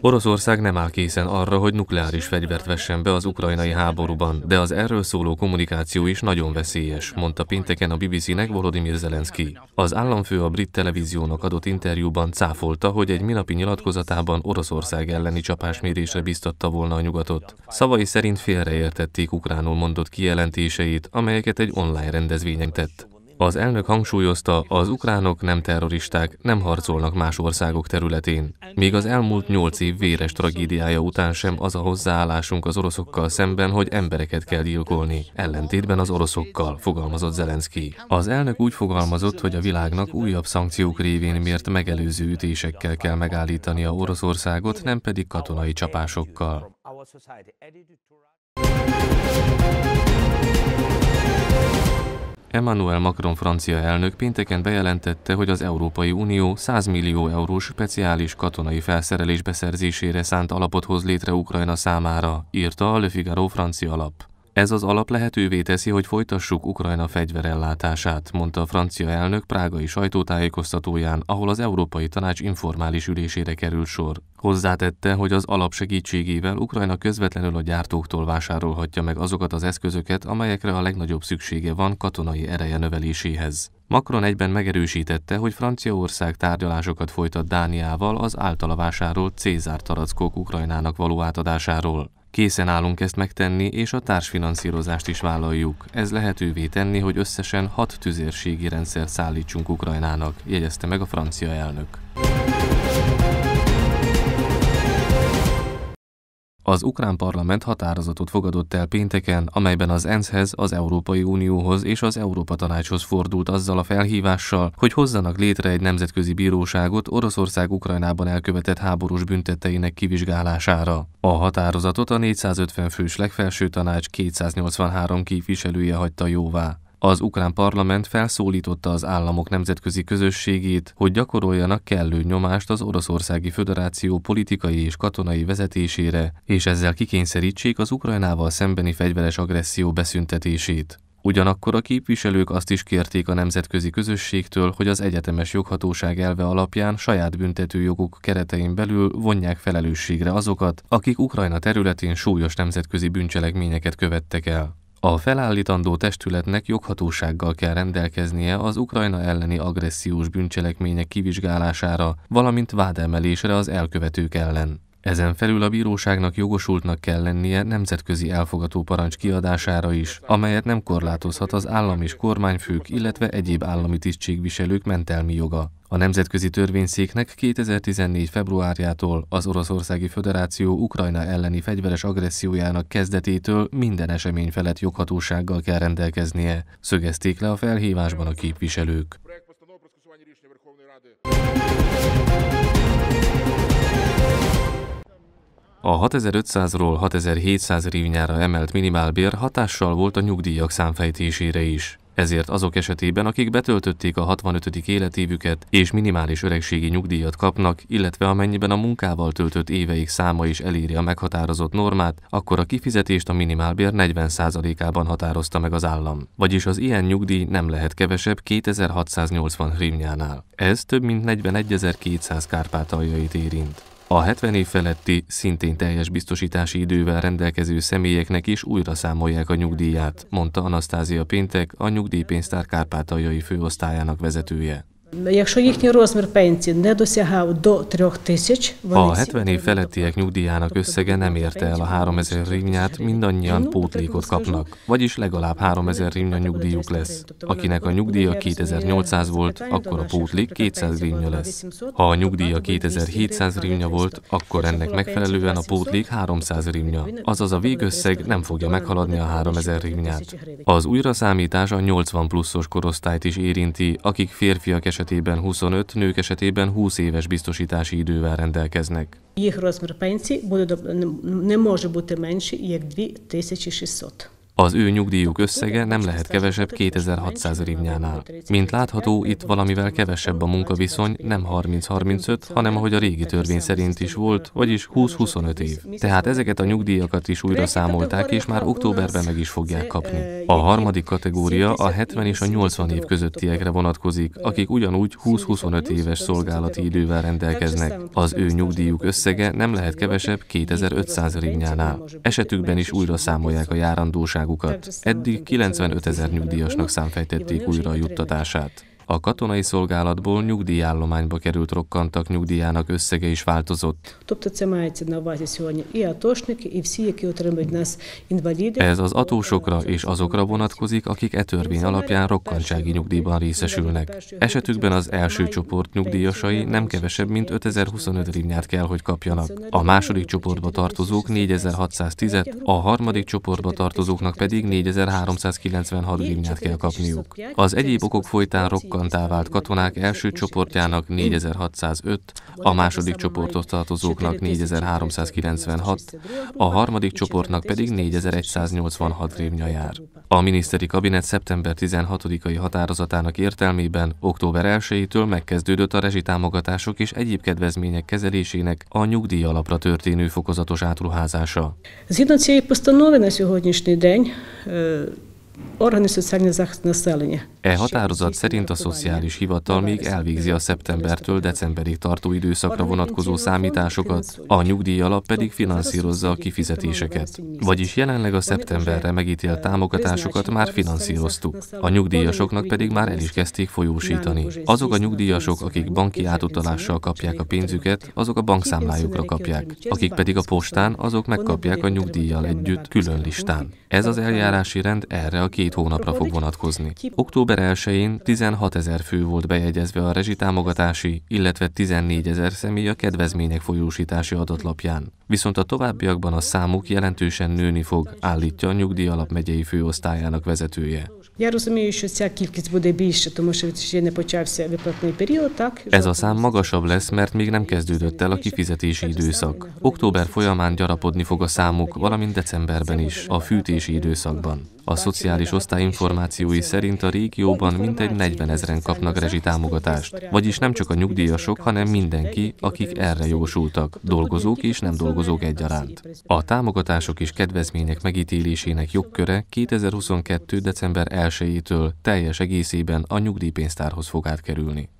Oroszország nem áll készen arra, hogy nukleáris fegyvert vessen be az ukrajnai háborúban, de az erről szóló kommunikáció is nagyon veszélyes, mondta pénteken a BBC-nek Volodymyr Zelenszky. Az államfő a brit televíziónak adott interjúban cáfolta, hogy egy minapi nyilatkozatában Oroszország elleni csapásmérésre biztatta volna a nyugatot. Szavai szerint félreértették ukránul mondott kijelentéseit, amelyeket egy online rendezvényen tett. Az elnök hangsúlyozta, az ukránok nem terroristák, nem harcolnak más országok területén. Még az elmúlt nyolc év véres tragédiája után sem az a hozzáállásunk az oroszokkal szemben, hogy embereket kell gyilkolni, ellentétben az oroszokkal, fogalmazott Zelenszky. Az elnök úgy fogalmazott, hogy a világnak újabb szankciók révén mért megelőző ütésekkel kell megállítani a Oroszországot, nem pedig katonai csapásokkal. Emmanuel Macron francia elnök pénteken bejelentette, hogy az Európai Unió 100 millió eurós speciális katonai felszerelés beszerzésére szánt alapot hoz létre Ukrajna számára, írta a Le Figaro francia lap. Ez az alap lehetővé teszi, hogy folytassuk Ukrajna fegyverellátását, mondta a francia elnök prágai sajtótájékoztatóján, ahol az Európai Tanács informális ülésére került sor. Hozzátette, hogy az alap segítségével Ukrajna közvetlenül a gyártóktól vásárolhatja meg azokat az eszközöket, amelyekre a legnagyobb szüksége van katonai ereje növeléséhez. Macron egyben megerősítette, hogy Franciaország tárgyalásokat folytat Dániával az általa vásárolt Cézár tarackok Ukrajnának való átadásáról. Készen állunk ezt megtenni, és a társfinanszírozást is vállaljuk. Ez lehetővé tenni, hogy összesen hat tüzérségi rendszer szállítsunk Ukrajnának, jegyezte meg a francia elnök. Az ukrán parlament határozatot fogadott el pénteken, amelyben az ENSZ-hez, az Európai Unióhoz és az Európa Tanácshoz fordult azzal a felhívással, hogy hozzanak létre egy nemzetközi bíróságot Oroszország Ukrajnában elkövetett háborús büntetteinek kivizsgálására. A határozatot a 450 fős legfelső tanács 283 képviselője hagyta jóvá. Az ukrán parlament felszólította az államok nemzetközi közösségét, hogy gyakoroljanak kellő nyomást az Oroszországi Föderáció politikai és katonai vezetésére, és ezzel kikényszerítsék az Ukrajnával szembeni fegyveres agresszió beszüntetését. Ugyanakkor a képviselők azt is kérték a nemzetközi közösségtől, hogy az egyetemes joghatóság elve alapján saját büntetőjoguk keretein belül vonják felelősségre azokat, akik Ukrajna területén súlyos nemzetközi bűncselekményeket követtek el. A felállítandó testületnek joghatósággal kell rendelkeznie az Ukrajna elleni agressziós bűncselekmények kivizsgálására, valamint vádemelésre az elkövetők ellen. Ezen felül a bíróságnak jogosultnak kell lennie nemzetközi elfogató parancs kiadására is, amelyet nem korlátozhat az állam és kormányfők, illetve egyéb állami tisztségviselők mentelmi joga. A Nemzetközi Törvényszéknek 2014. februárjától az Oroszországi Föderáció Ukrajna elleni fegyveres agressziójának kezdetétől minden esemény felett joghatósággal kell rendelkeznie, szögezték le a felhívásban a képviselők. A 6500-ról 6700 rívnyára emelt minimálbér hatással volt a nyugdíjak számfejtésére is. Ezért azok esetében, akik betöltötték a 65. életévüket és minimális öregségi nyugdíjat kapnak, illetve amennyiben a munkával töltött éveik száma is eléri a meghatározott normát, akkor a kifizetést a minimálbér 40%-ában határozta meg az állam. Vagyis az ilyen nyugdíj nem lehet kevesebb 2680 hrivnyánál. Ez több mint 41200 kárpátaljait érint. A 70 év feletti, szintén teljes biztosítási idővel rendelkező személyeknek is újra számolják a nyugdíját, mondta Anasztázia Péntek, a nyugdíjpénztár Kárpátaljai főosztályának vezetője. Якщо їхній розмір пенсії не досягав до трьох тисяч, a 70 év felettiek nyugdíjának összege nem érte el a 3000 rimnyát, mindannyian pótlékot kapnak, vagyis legalább 3000 rimnya nyugdíjuk lesz. Akinek a nyugdíja 2800 volt, akkor a pótlék 200 rimnya lesz. Ha a nyugdíja 2700 rimnya volt, akkor ennek megfelelően a pótlék 300 rimnya, azaz a végösszeg nem fogja meghaladni a 3000 rimnyát. Az újraszámítás a 80 pluszos korosztályt is érinti, akik férfiak esetében esetében 25, nők esetében 20 éves biztosítási idővel rendelkeznek. Їх розмір пенсії буде, не може бути менше, 2600. Az ő nyugdíjuk összege nem lehet kevesebb 2600 rivnyánál. Mint látható, itt valamivel kevesebb a munkaviszony, nem 30-35, hanem ahogy a régi törvény szerint is volt, vagyis 20-25 év. Tehát ezeket a nyugdíjakat is újra számolták, és már októberben meg is fogják kapni. A harmadik kategória a 70 és a 80 év közöttiekre vonatkozik, akik ugyanúgy 20-25 éves szolgálati idővel rendelkeznek. Az ő nyugdíjuk összege nem lehet kevesebb 2500 rivnyánál. Esetükben is újra számolják a járandóságot válságukat. Eddig 95 ezer nyugdíjasnak számfejtették újra a juttatását. A katonai szolgálatból nyugdíjállományba került rokkantak nyugdíjának összege is változott. Ez az atósokra és azokra vonatkozik, akik e törvény alapján rokkantsági nyugdíjban részesülnek. Esetükben az első csoport nyugdíjasai nem kevesebb, mint 5025 rimnyát kell, hogy kapjanak. A második csoportba tartozók 4610-et, a harmadik csoportba tartozóknak pedig 4396 rimnyát kell kapniuk. Az egyéb okok folytán rokkant fogvatartottá vált katonák első csoportjának 4605, a második csoporthoz tartozóknak 4396, a harmadik csoportnak pedig 4186 rémnya jár. A miniszteri kabinet szeptember 16-ai határozatának értelmében október 1-től megkezdődött a rezsitámogatások és egyéb kedvezmények kezelésének a nyugdíj alapra történő fokozatos átruházása. Zgідно цієї постанови на сьогоднішній день органи соціального захисту E határozat szerint a szociális hivatal még elvégzi a szeptembertől decemberig tartó időszakra vonatkozó számításokat, a nyugdíj alap pedig finanszírozza a kifizetéseket. Vagyis jelenleg a szeptemberre megítélt támogatásokat már finanszíroztuk, a nyugdíjasoknak pedig már el is kezdték folyósítani. Azok a nyugdíjasok, akik banki átutalással kapják a pénzüket, azok a bankszámlájukra kapják, akik pedig a postán, azok megkapják a nyugdíjjal együtt külön listán. Ez az eljárási rend erre a két hónapra fog vonatkozni. Október Október 1-én 16 ezer fő volt bejegyezve a rezsitámogatási, illetve 14 ezer személy a kedvezmények folyósítási adatlapján. Viszont a továbbiakban a számuk jelentősen nőni fog, állítja a nyugdíjalap megyei főosztályának vezetője. Ez a szám magasabb lesz, mert még nem kezdődött el a kifizetési időszak. Október folyamán gyarapodni fog a számuk, valamint decemberben is, a fűtési időszakban. A szociális osztály információi szerint a régi régióban mintegy 40 ezeren kapnak rezsitámogatást, vagyis nem csak a nyugdíjasok, hanem mindenki, akik erre jogosultak, dolgozók és nem dolgozók egyaránt. A támogatások és kedvezmények megítélésének jogköre 2022. december 1-től teljes egészében a nyugdíjpénztárhoz fog átkerülni.